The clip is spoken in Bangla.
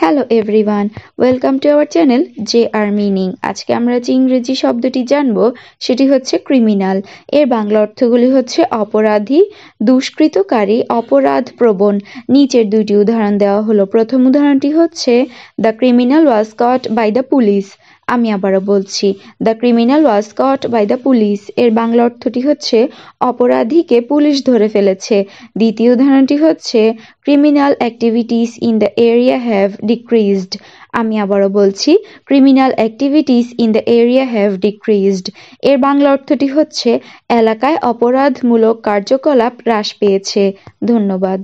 hello everyone welcome to our channel J R meaning আজকে আমরা যে ইংরেজি শব্দটি জানব সেটি হচ্ছে ক্রিমিনাল এর বাংলা অর্থগুলি হচ্ছে অপরাধী দুষ্কৃতকারী অপরাধ প্রবণ নিচের দুইটি উদাহরণ দেওয়া হলো প্রথম উদাহরণটি হচ্ছে the criminal was caught by the police আমি আবারও বলছি the criminal was caught by the police এর বাংলা অর্থটি হচ্ছে অপরাধীকে পুলিশ ধরে ফেলেছে দ্বিতীয় উদাহরণটি হচ্ছে criminal activities in the area have decreased আমি আবারও বলছি criminal activities in the area have decreased এর বাংলা অর্থটি হচ্ছে এলাকায় অপরাধমূলক কার্যকলাপ হ্রাস পেয়েছে ধন্যবাদ